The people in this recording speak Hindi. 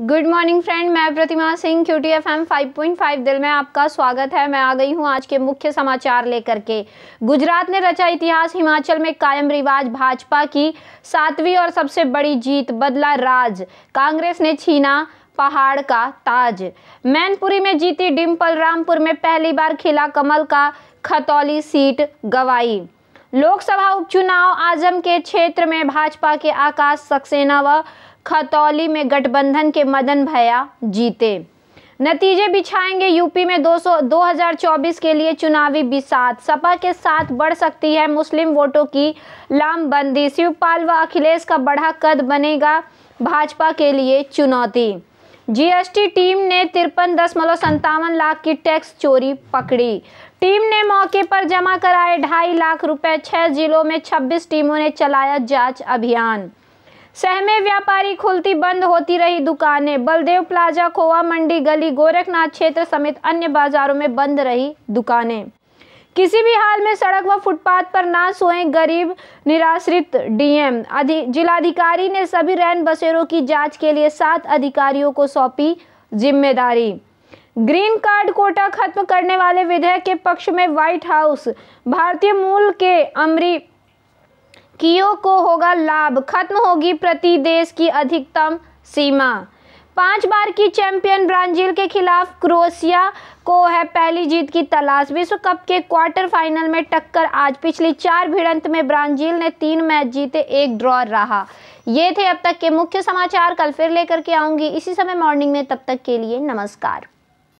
गुड मॉर्निंग फ्रेंड मैं Pratima Singh Q T F M five point five दिल में आपका स्वागत है मैं आ गई हूँ आज के मुख्य समाचार लेकर के गुजरात ने रचा इतिहास हिमाचल में कायम रिवाज भाजपा की सातवीं और सबसे बड़ी जीत बदला राज कांग्रेस ने छीना पहाड़ का ताज मैनपुरी में जीती डिम्पल रामपुर में पहली बार खिला कमल का खतौली सीट गवाई लोकसभा उपचुनाव आजम के क्षेत्र में भाजपा के आकाश सक्सेना व खतौली में गठबंधन के मदन भैया जीते नतीजे बिछाएंगे यूपी में 200 2024 के लिए चुनावी बिसात सपा के साथ बढ़ सकती है मुस्लिम वोटों की लामबंदी शिवपाल व अखिलेश का बढ़ा कद बनेगा भाजपा के लिए चुनौती जीएसटी टीम ने तिरपन दशमलव संतावन लाख की टैक्स चोरी पकड़ी टीम ने मौके पर जमा कराए ढाई लाख रुपए छह जिलों में 26 टीमों ने चलाया जांच अभियान सहमे व्यापारी खुलती बंद होती रही दुकानें बलदेव प्लाजा खोवा मंडी गली गोरखनाथ क्षेत्र समेत अन्य बाजारों में बंद रही दुकानें किसी भी हाल में सड़क व फुटपाथ पर ना सोए गरीब निराश्रित डीएम जिलाधिकारी ने सभी रैन बसेरों की जांच के लिए सात अधिकारियों को सौंपी जिम्मेदारी ग्रीन कार्ड कोटा खत्म करने वाले विधेयक के पक्ष में व्हाइट हाउस भारतीय मूल के कियो को होगा लाभ खत्म होगी प्रति देश की अधिकतम सीमा पांच बार की चैंपियन ब्राजील के खिलाफ क्रोएशिया को है पहली जीत की तलाश विश्व कप के क्वार्टर फाइनल में टक्कर आज पिछली चार भिड़ंत में ब्राजील ने तीन मैच जीते एक ड्रॉ रहा ये थे अब तक के मुख्य समाचार कल फिर लेकर के आऊंगी इसी समय मॉर्निंग में तब तक के लिए नमस्कार